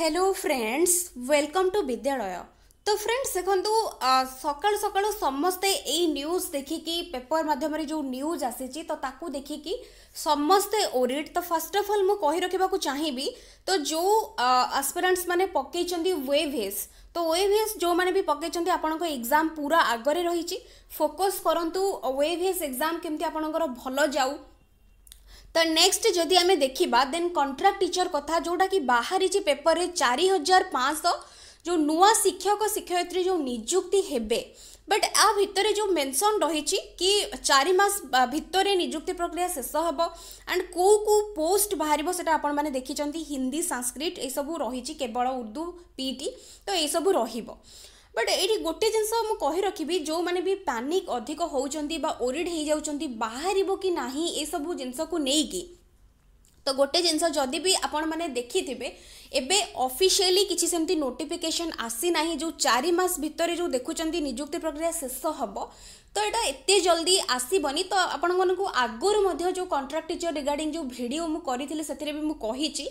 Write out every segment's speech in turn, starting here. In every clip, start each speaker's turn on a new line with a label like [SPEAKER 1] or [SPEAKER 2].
[SPEAKER 1] hello friends welcome to বিদ্যালয় তো friends দেখন্তু সকাল সকাল সমস্তে এই নিউজ দেখিকি পেপর মাধ্যমে যে নিউজ আসিছি তো তাকু দেখিকি ସମସ୍ତେ ଓରିଡ୍ ତ ଫାର୍ଷ୍ଟ ଅଫ୍ ଅଲ୍ ମୁଁ କହି ରଖିବାକୁ ଚାହିଁବି ତ ଯେଉଁ ଆସ୍ପିରାଣ୍ଟସ୍ ମାନେ ପକେଇଛନ୍ତି ୱେଭେସ୍ ତ ୱେଭେସ୍ ଯେଉଁମାନେ ବି ପକେଇଛନ୍ତି ଆପଣଙ୍କ ଏକ୍ଜାମ୍ ପୁରା ଆଗରେ ରହିଛି ଫୋକସ୍ କରନ୍ତୁ ୱେଭେସ୍ ଏକ୍ଜାମ୍ କେମିତି ଆପଣଙ୍କର ଭଲ ଯାଉ ତ ନେକ୍ସଟ ଯଦି ଆମେ ଦେଖିବା ଦେନ୍ କଣ୍ଟ୍ରାକ୍ଟ ଟିଚର କଥା ଯେଉଁଟାକି ବାହାରିଛି ପେପରରେ ଚାରି ହଜାର ପାଞ୍ଚଶହ ଯେଉଁ ନୂଆ ଶିକ୍ଷକ ଶିକ୍ଷୟିତ୍ରୀ ଯେଉଁ ନିଯୁକ୍ତି ହେବେ ବଟ୍ ଆ ଭିତରେ ଯେଉଁ ମେନସନ୍ ରହିଛି କି ଚାରି ମାସ ଭିତରେ ନିଯୁକ୍ତି ପ୍ରକ୍ରିୟା ଶେଷ ହେବ ଆଣ୍ଡ କେଉଁ କେଉଁ ପୋଷ୍ଟ ବାହାରିବ ସେଇଟା ଆପଣମାନେ ଦେଖିଛନ୍ତି ହିନ୍ଦୀ ସାଂସ୍କ୍ରିଟ ଏସବୁ ରହିଛି କେବଳ ଉର୍ଦ୍ଦୁ ପିଇଟି ତ ଏସବୁ ରହିବ ବଟ୍ ଏଇଠି ଗୋଟେ ଜିନିଷ ମୁଁ କହି ରଖିବି ଯେଉଁମାନେ ବି ପ୍ୟାନିକ୍ ଅଧିକ ହେଉଛନ୍ତି ବା ଓରିଡ଼୍ ହେଇଯାଉଛନ୍ତି ବାହାରିବ କି ନାହିଁ ଏସବୁ ଜିନିଷକୁ ନେଇକି ତ ଗୋଟେ ଜିନିଷ ଯଦି ବି ଆପଣମାନେ ଦେଖିଥିବେ ଏବେ ଅଫିସିଆଲି କିଛି ସେମିତି ନୋଟିଫିକେସନ୍ ଆସିନାହିଁ ଯେଉଁ ଚାରି ମାସ ଭିତରେ ଯେଉଁ ଦେଖୁଛନ୍ତି ନିଯୁକ୍ତି ପ୍ରକ୍ରିୟା ଶେଷ ହେବ ତ ଏଇଟା ଏତେ ଜଲ୍ଦି ଆସିବନି ତ ଆପଣମାନଙ୍କୁ ଆଗରୁ ମଧ୍ୟ ଯେଉଁ କଣ୍ଟ୍ରାକ୍ଟ ଟିଚର୍ ରିଗାର୍ଡ଼ିଂ ଯେଉଁ ଭିଡ଼ିଓ ମୁଁ କରିଥିଲି ସେଥିରେ ବି ମୁଁ କହିଛି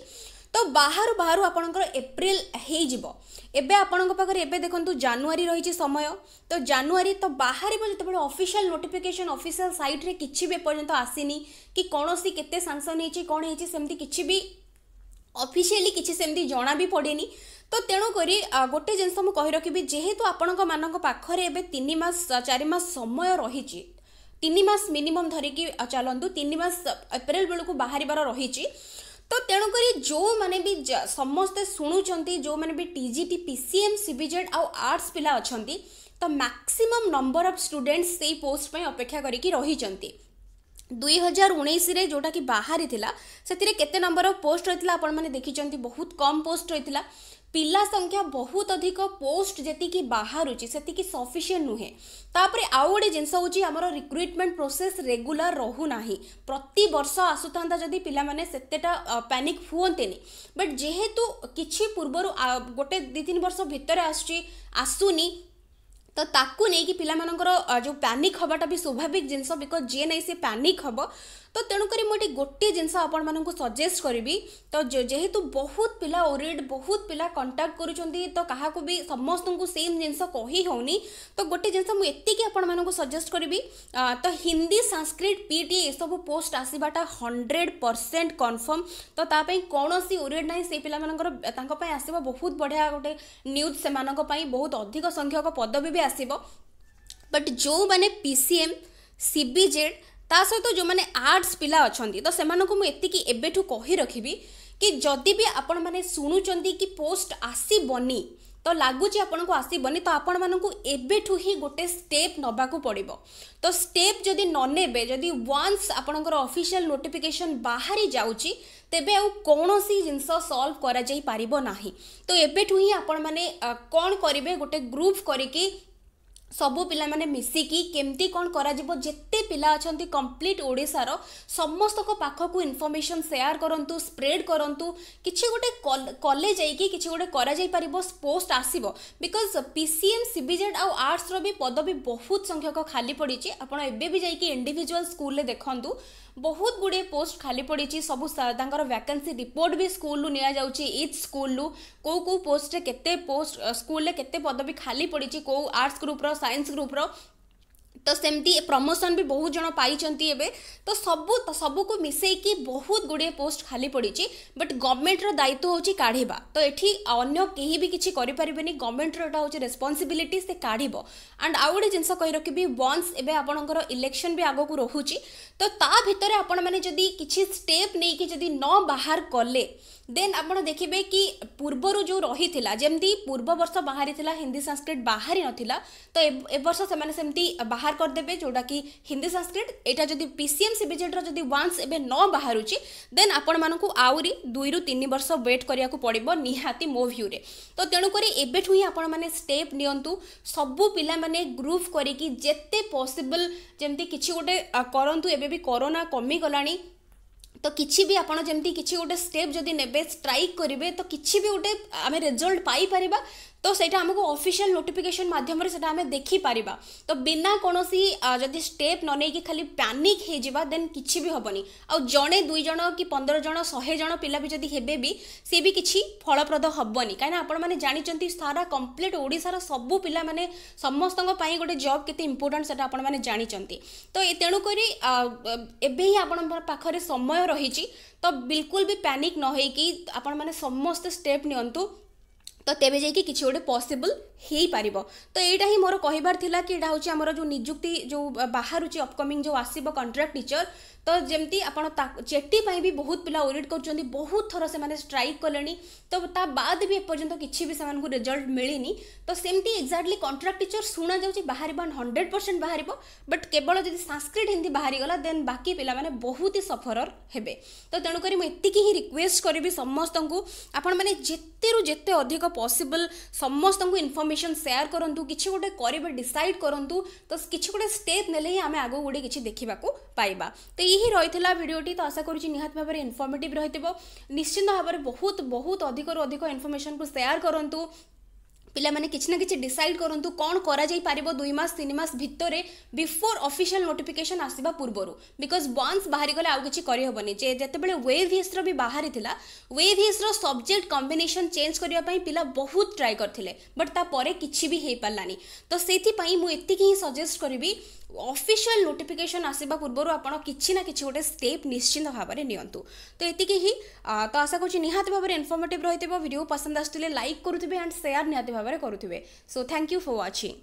[SPEAKER 1] ତ ବାହାରୁ ବାହାରୁ ଆପଣଙ୍କର ଏପ୍ରିଲ ହେଇଯିବ ଏବେ ଆପଣଙ୍କ ପାଖରେ ଏବେ ଦେଖନ୍ତୁ ଜାନୁଆରୀ ରହିଛି ସମୟ ତ ଜାନୁଆରୀ ତ ବାହାରିବ ଯେତେବେଳେ ଅଫିସିଆଲ ନୋଟିଫିକେସନ ଅଫିସିଆଲ ସାଇଟ୍ରେ କିଛି ବି ଏପର୍ଯ୍ୟନ୍ତ ଆସିନି କି କୌଣସି କେତେ ସାଂସନ ହେଇଛି କ'ଣ ହେଇଛି ସେମିତି କିଛି ବି ଅଫିସିଆଲି କିଛି ସେମିତି ଜଣା ବି ପଡ଼େନି ତ ତେଣୁକରି ଗୋଟେ ଜିନିଷ ମୁଁ କହିରଖିବି ଯେହେତୁ ଆପଣଙ୍କ ମାନଙ୍କ ପାଖରେ ଏବେ ତିନି ମାସ ଚାରି ମାସ ସମୟ ରହିଛି ତିନି ମାସ ମିନିମମ୍ ଧରିକି ଚାଲନ୍ତୁ ତିନି ମାସ ଏପ୍ରିଲ ବେଳକୁ ବାହାରିବାର ରହିଛି ତ ତେଣୁକରି ଯେଉଁମାନେ ବି ସମସ୍ତେ ଶୁଣୁଛନ୍ତି ଯେଉଁମାନେ ବି T G T P C M C B Z ଆଉ ଆର୍ଟ୍ସ ପିଲା ଅଛନ୍ତି ତ ମ୍ୟାକ୍ସିମମ୍ ନମ୍ବର ଅଫ୍ ଷ୍ଟୁଡେଣ୍ଟସ୍ ସେଇ ପୋଷ୍ଟ ପାଇଁ ଅପେକ୍ଷା କରିକି ରହିଛନ୍ତି ଦୁଇ ହଜାର ଉଣେଇଶରେ ଯେଉଁଟାକି ବାହାରିଥିଲା ସେଥିରେ କେତେ ନମ୍ବର ପୋଷ୍ଟ ରହିଥିଲା ଆପଣମାନେ ଦେଖିଛନ୍ତି ବହୁତ କମ୍ ପୋଷ୍ଟ ରହିଥିଲା ପିଲା ସଂଖ୍ୟା ବହୁତ ଅଧିକ ପୋଷ୍ଟ ଯେତିକି ବାହାରୁଛି ସେତିକି ସଫିସିଏଣ୍ଟ ନୁହେଁ ତାପରେ ଆଉ ଗୋଟେ ଜିନିଷ ହେଉଛି ଆମର ରିକ୍ରୁଟମେଣ୍ଟ ପ୍ରୋସେସ୍ ରେଗୁଲାର ରହୁନାହିଁ ପ୍ରତିବର୍ଷ ଆସୁଥାନ୍ତା ଯଦି ପିଲାମାନେ ସେତେଟା ପ୍ୟାନିକ୍ ହୁଅନ୍ତେନି ବଟ୍ ଯେହେତୁ କିଛି ପୂର୍ବରୁ ଗୋଟେ ଦୁଇ ତିନି ବର୍ଷ ଭିତରେ ଆସୁଛି ଆସୁନି ତ ତାକୁ ନେଇକି ପିଲାମାନଙ୍କର ଯେଉଁ ପ୍ୟାନିକ୍ ହେବାଟା ବି ସ୍ୱାଭାବିକ ଜିନିଷ ବିକଜ୍ ଯିଏ ନାହିଁ ସିଏ ପ୍ୟାନିକ୍ ହେବ ତ ତେଣୁକରି ମୁଁ ଏଠି ଗୋଟିଏ ଜିନିଷ ଆପଣମାନଙ୍କୁ ସଜେଷ୍ଟ କରିବି ତ ଯେହେତୁ ବହୁତ ପିଲା ଓରିଏଡ୍ ବହୁତ ପିଲା କଣ୍ଟାକ୍ଟ କରୁଛନ୍ତି ତ କାହାକୁ ବି ସମସ୍ତଙ୍କୁ ସେମ୍ ଜିନିଷ କହି ହେଉନି ତ ଗୋଟେ ଜିନିଷ ମୁଁ ଏତିକି ଆପଣମାନଙ୍କୁ ସଜେଷ୍ଟ କରିବି ତ ହିନ୍ଦୀ ସାଂସ୍କ୍ରିଟ ପିଟି ଏସବୁ ପୋଷ୍ଟ ଆସିବାଟା ହଣ୍ଡ୍ରେଡ଼ ପରସେଣ୍ଟ କନଫର୍ମ ତ ତା ପାଇଁ କୌଣସି ଓରିଏଡ୍ ନାହିଁ ସେଇ ପିଲାମାନଙ୍କର ତାଙ୍କ ପାଇଁ ଆସିବ ବହୁତ ବଢ଼ିଆ ଗୋଟେ ନ୍ୟୁଜ୍ ସେମାନଙ୍କ ପାଇଁ ବହୁତ ଅଧିକ ସଂଖ୍ୟକ ପଦବୀ ବି ଆସିବ ବଟ୍ ଯେଉଁମାନେ P C M C B Z ତା ସହିତ ଯେଉଁମାନେ ଆର୍ଟ୍ସ ପିଲା ଅଛନ୍ତି ତ ସେମାନଙ୍କୁ ମୁଁ ଏତିକି ଏବେଠୁ କହି ରଖିବି କି ଯଦି ବି ଆପଣମାନେ ଶୁଣୁଛନ୍ତି କି ପୋଷ୍ଟ ଆସିବନି ତ ଲାଗୁଛି ଆପଣଙ୍କୁ ଆସିବନି ତ ଆପଣମାନଙ୍କୁ ଏବେଠୁ ହିଁ ଗୋଟେ ଷ୍ଟେପ୍ ନେବାକୁ ପଡ଼ିବ ତ ଷ୍ଟେପ୍ ଯଦି ନ ନେବେ ଯଦି ୱାନ୍ସ ଆପଣଙ୍କର ଅଫିସିଆଲ ନୋଟିଫିକେସନ୍ ବାହାରି ଯାଉଛି ତେବେ ଆଉ କୌଣସି ଜିନିଷ ସଲ୍ଭ କରାଯାଇପାରିବ ନାହିଁ ତ ଏବେଠୁ ହିଁ ଆପଣମାନେ କ'ଣ କରିବେ ଗୋଟେ ଗ୍ରୁପ୍ କରିକି ସବୁ ପିଲାମାନେ ମିଶିକି କେମିତି କ'ଣ କରାଯିବ ଯେତେ ପିଲା ଅଛନ୍ତି କମ୍ପ୍ଲିଟ୍ ଓଡ଼ିଶାର ସମସ୍ତଙ୍କ ପାଖକୁ ଇନଫର୍ମେସନ୍ ସେୟାର କରନ୍ତୁ ସ୍ପ୍ରେଡ୍ କରନ୍ତୁ କିଛି ଗୋଟେ କଲେ ଯାଇକି କିଛି ଗୋଟେ କରାଯାଇପାରିବ ପୋଷ୍ଟ ଆସିବ because P C M C B Z ଆଉ ଆର୍ଟ୍ସର ବି ପଦବୀ ବହୁତ ସଂଖ୍ୟକ ଖାଲି ପଡ଼ିଛି ଆପଣ ଏବେ ବି ଯାଇକି ଇଣ୍ଡିଭିଜୁଆଲ୍ ସ୍କୁଲରେ ଦେଖନ୍ତୁ बहुत गुड़े पोस्ट खाली पड़ी सब वैकेंसी रिपोर्ट भी स्कूल रू निया इच स्कूल रू कौ पोस्ट के पोस्ट स्कूल के पदवी खाली पड़ी कौ आर्ट्स ग्रुप्र सैंस ग्रुप्र ତ ସେମିତି ପ୍ରମୋସନ୍ ବି ବହୁତ ଜଣ ପାଇଛନ୍ତି ଏବେ ତ ସବୁ ସବୁକୁ ମିଶାଇକି ବହୁତ ଗୁଡ଼ିଏ ପୋଷ୍ଟ ଖାଲି ପଡ଼ିଛି ବଟ୍ ଗଭର୍ଣ୍ଣମେଣ୍ଟର ଦାୟିତ୍ୱ ହେଉଛି କାଢ଼ିବା ତ ଏଠି ଅନ୍ୟ କେହି ବି କିଛି କରିପାରିବେନି ଗଭର୍ଣ୍ଣମେଣ୍ଟର ଏଇଟା ହେଉଛି ରେସ୍ପନ୍ସିବିଲିଟି ସେ କାଢ଼ିବ ଆଣ୍ଡ ଆଉ ଗୋଟେ ଜିନିଷ କହି ରଖିବି ୱାନ୍ସ ଏବେ ଆପଣଙ୍କର ଇଲେକ୍ସନ୍ ବି ଆଗକୁ ରହୁଛି ତ ତା ଭିତରେ ଆପଣମାନେ ଯଦି କିଛି ଷ୍ଟେପ୍ ନେଇକି ଯଦି ନ ବାହାର କଲେ ଦେନ୍ ଆପଣ ଦେଖିବେ କି ପୂର୍ବରୁ ଯେଉଁ ରହିଥିଲା ଯେମିତି ପୂର୍ବ ବର୍ଷ ବାହାରିଥିଲା ହିନ୍ଦୀ ସାଂସ୍କ୍ରିଟ ବାହାରି ନଥିଲା ତ ଏ ବର୍ଷ ସେମାନେ ସେମିତି ବାହାର କରିଦେବେ ଯେଉଁଟାକି ହିନ୍ଦୀ ସାଂସ୍କ୍ରିଟ ଏଇଟା ଯଦି ପି ସି ଏମ୍ ସିବିଜେଡ଼ର ଯଦି ୱାନ୍ସ ଏବେ ନ ବାହାରୁଛି ଦେନ୍ ଆପଣମାନଙ୍କୁ ଆହୁରି ଦୁଇରୁ ତିନି ବର୍ଷ ୱେଟ୍ କରିବାକୁ ପଡ଼ିବ ନିହାତି ମୋ ଭ୍ୟୁରେ ତ ତେଣୁକରି ଏବେଠୁ ହିଁ ଆପଣମାନେ ଷ୍ଟେପ୍ ନିଅନ୍ତୁ ସବୁ ପିଲାମାନେ ଗ୍ରୁପ୍ କରିକି ଯେତେ ପସିବଲ୍ ଯେମିତି କିଛି ଗୋଟେ କରନ୍ତୁ ଏବେ ବି କରୋନା କମିଗଲାଣି ତ କିଛି ବି ଆପଣ ଯେମିତି କିଛି ଗୋଟେ ଷ୍ଟେପ୍ ଯଦି ନେବେ ଷ୍ଟ୍ରାଇକ୍ କରିବେ ତ କିଛି ବି ଗୋଟେ ଆମେ ରେଜଲ୍ଟ ପାଇପାରିବା ତ ସେଇଟା ଆମକୁ ଅଫିସିଆଲ୍ ନୋଟିଫିକେସନ୍ ମାଧ୍ୟମରେ ସେଇଟା ଆମେ ଦେଖିପାରିବା ତ ବିନା କୌଣସି ଯଦି ଷ୍ଟେପ୍ ନ ନେଇକି ଖାଲି ପ୍ୟାନିକ୍ ହେଇଯିବା ଦେନ୍ କିଛି ବି ହେବନି ଆଉ ଜଣେ ଦୁଇ ଜଣ କି ପନ୍ଦର ଜଣ ଶହେ ଜଣ ପିଲା ବି ଯଦି ହେବେ ବି ସିଏ ବି କିଛି ଫଳପ୍ରଦ ହେବନି କାହିଁକିନା ଆପଣମାନେ ଜାଣିଛନ୍ତି ସାରା କମ୍ପ୍ଲିଟ୍ ଓଡ଼ିଶାର ସବୁ ପିଲାମାନେ ସମସ୍ତଙ୍କ ପାଇଁ ଗୋଟେ ଜବ୍ କେତେ ଇମ୍ପୋର୍ଟାଣ୍ଟ ସେଇଟା ଆପଣମାନେ ଜାଣିଛନ୍ତି ତ ତେଣୁକରି ଏବେ ହିଁ ଆପଣଙ୍କ ପାଖରେ ସମୟ ରହିଛି ତ ବିଲକୁଲ ବି ପ୍ୟାନିକ୍ ନ ହୋଇକି ଆପଣମାନେ ସମସ୍ତେ ଷ୍ଟେପ୍ ନିଅନ୍ତୁ ତ ତେବେ ଯାଇକି କିଛି ଗୋଟେ ପସିବଲ୍ ହେଇପାରିବ ତ ଏଇଟା ହିଁ ମୋର କହିବାର ଥିଲା କି ଏଇଟା ହେଉଛି ଆମର ଯେଉଁ ନିଯୁକ୍ତି ଯେଉଁ ବାହାରୁଛି ଅପକମିଂ ଯେଉଁ ଆସିବ କଣ୍ଟ୍ରାକ୍ଟ ଟିଚର ତ ଯେମିତି ଆପଣ ତା ଜେଟି ପାଇଁ ବି ବହୁତ ପିଲା ଓରିଟ୍ କରୁଛନ୍ତି ବହୁତ ଥର ସେମାନେ ଷ୍ଟ୍ରାଇକ୍ କଲେଣି ତ ତା ବାଦ ବି ଏପର୍ଯ୍ୟନ୍ତ କିଛି ବି ସେମାନଙ୍କୁ ରେଜଲ୍ଟ ମିଳିନି ତ ସେମିତି ଏକ୍ଜାକ୍ଟଲି କଣ୍ଟ୍ରାକ୍ଟ ଟିଚର ଶୁଣାଯାଉଛି ବାହାରିବ ହଣ୍ଡ୍ରେଡ଼ ପରସେଣ୍ଟ ବାହାରିବ ବଟ୍ କେବଳ ଯଦି ସାଂସ୍କ୍ରିଟ ହିନ୍ଦୀ ବାହାରିଗଲା ଦେନ୍ ବାକି ପିଲାମାନେ ବହୁତ ହି ସଫରର ହେବେ ତ ତେଣୁକରି ମୁଁ ଏତିକି ହିଁ ରିକ୍ୱେଷ୍ଟ କରିବି ସମସ୍ତଙ୍କୁ ଆପଣମାନେ ଯେତେରୁ ଯେତେ ଅଧିକ पसिबल समस्त इनफर्मेसन सेयार करूँ कि गोटे करेंगे डिसाइड करूँ तो किसी गोटे स्टेप ने आम आग गोटे कि देखा पाइबा तो यही रही भिडटी तो आशा करुच्ची निहत भाव में इनफर्मेटिव रही निश्चिंत भाव में बहुत बहुत अधिक अधिक इनफर्मेसन को सेयार करूँ ପିଲାମାନେ କିଛି ନା କିଛି ଡିସାଇଡ୍ କରନ୍ତୁ କ'ଣ କରାଯାଇପାରିବ ଦୁଇ ମାସ ତିନି ମାସ ଭିତରେ ବିଫୋର ଅଫିସିଆଲ୍ ନୋଟିଫିକେସନ୍ ଆସିବା ପୂର୍ବରୁ ବିକଜ୍ ବନ୍ସ ବାହାରିଗଲେ ଆଉ କିଛି କରିହେବନି ଯେ ଯେତେବେଳେ ୱେଭ୍ ହିସ୍ର ବି ବାହାରିଥିଲା ୱେଭ୍ ହିସ୍ର ସବଜେକ୍ଟ କମ୍ବିନେସନ୍ ଚେଞ୍ଜ କରିବା ପାଇଁ ପିଲା ବହୁତ ଟ୍ରାଏ କରିଥିଲେ ବଟ୍ ତାପରେ କିଛି ବି ହେଇପାରିଲାନି ତ ସେଇଥିପାଇଁ ମୁଁ ଏତିକି ହିଁ ସଜେଷ୍ଟ କରିବି ଅଫିସିଆଲ ନୋଟିଫିକେସନ୍ ଆସିବା ପୂର୍ବରୁ ଆପଣ କିଛି ନା କିଛି ଗୋଟେ ଷ୍ଟେପ୍ ନିଶ୍ଚିନ୍ତ ଭାବରେ ନିଅନ୍ତୁ ତ ଏତିକି ହିଁ ତ ଆଶା କରୁଛି ନିହାତି ଭାବରେ ଇନଫର୍ମେଟିଭ୍ ରହିଥିବ ଭିଡ଼ିଓ ପସନ୍ଦ ଆସୁଥିଲେ ଲାଇକ୍ କରୁଥିବେ ଆଣ୍ଡ ସେୟାର ନିହାତି ଭାବରେ କରୁଥିବେ so thank you for watching